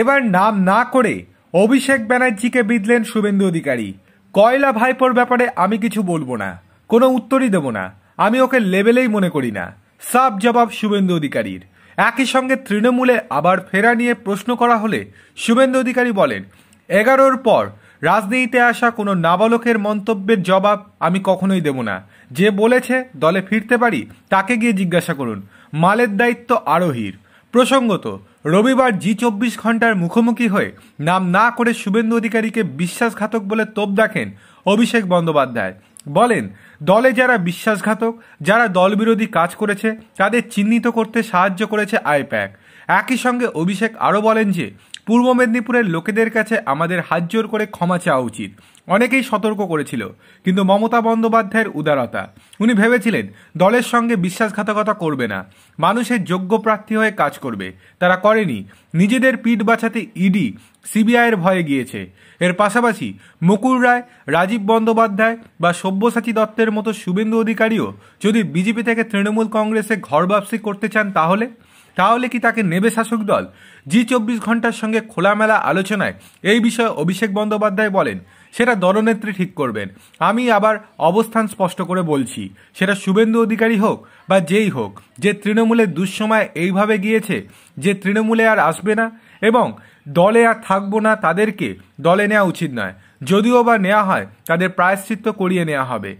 এবার নাম না করে অভিষেক ব্যানার্জিকে বিঁধলেন শুভেন্দু অধিকারী কয়লা ভাইপোর ব্যাপারে আমি কিছু বলবো না কোনো উত্তরই দেব না আমি ওকে লেভেলেই মনে করি না সাব জবাব শুভেন্দু অধিকারীর একই সঙ্গে তৃণমূলে আবার ফেরা নিয়ে প্রশ্ন করা হলে শুভেন্দু অধিকারী বলেন এগারোর পর রাজনীতিতে আসা কোনো নাবালকের মন্তব্যের জবাব আমি কখনোই দেব না যে বলেছে দলে ফিরতে পারি তাকে গিয়ে জিজ্ঞাসা করুন মালের দায়িত্ব আরোহীর প্রসঙ্গত রবিবার জি চব্বিশ ঘন্টার মুখোমুখি হয়ে নাম না করে শুভেন্দু অধিকারীকে বিশ্বাসঘাতক বলে তোপ দেখেন অভিষেক বন্দ্যোপাধ্যায় বলেন দলে যারা বিশ্বাসঘাতক যারা দলবিরোধী কাজ করেছে তাদের চিহ্নিত করতে সাহায্য করেছে আইপ্যাক একই সঙ্গে অভিষেক আরও বলেন যে পূর্ব মেদিনীপুরের লোকেদের কাছে আমাদের হাত জোর করে ক্ষমা চাওয়া উচিত অনেকেই সতর্ক করেছিল কিন্তু মমতা বন্দ্যোপাধ্যায়ের উদারতা উনি ভেবেছিলেন দলের সঙ্গে বিশ্বাসঘাতকতা করবে না মানুষের যোগ্য প্রার্থী হয়ে কাজ করবে তারা করেনি নিজেদের পিঠ বাঁচাতে ইডি e সিবিআইয়ের ভয়ে গিয়েছে এর পাশাপাশি মুকুল রায় রাজীব বন্দ্যোপাধ্যায় বা সব্যসাচী দত্তের মতো শুভেন্দু অধিকারীও যদি বিজেপি থেকে তৃণমূল কংগ্রেসে ঘর করতে চান তাহলে তাহলে কি তাকে নেবে শাসক দল জি চব্বিশ ঘন্টার সঙ্গে খোলামেলা আলোচনায় এই বিষয়ে অভিষেক বন্দ্যোপাধ্যায় বলেন সেটা দলনেত্রী ঠিক করবেন আমি আবার অবস্থান স্পষ্ট করে বলছি সেটা শুভেন্দু অধিকারী হোক বা যেই হোক যে তৃণমূলের দুঃসময় এইভাবে গিয়েছে যে তৃণমূলে আর আসবে না এবং দলে আর থাকবো না তাদেরকে দলে নেওয়া উচিত নয় যদিও বা নেওয়া হয় তাদের প্রায়শ্চিত্ত করিয়ে নেওয়া হবে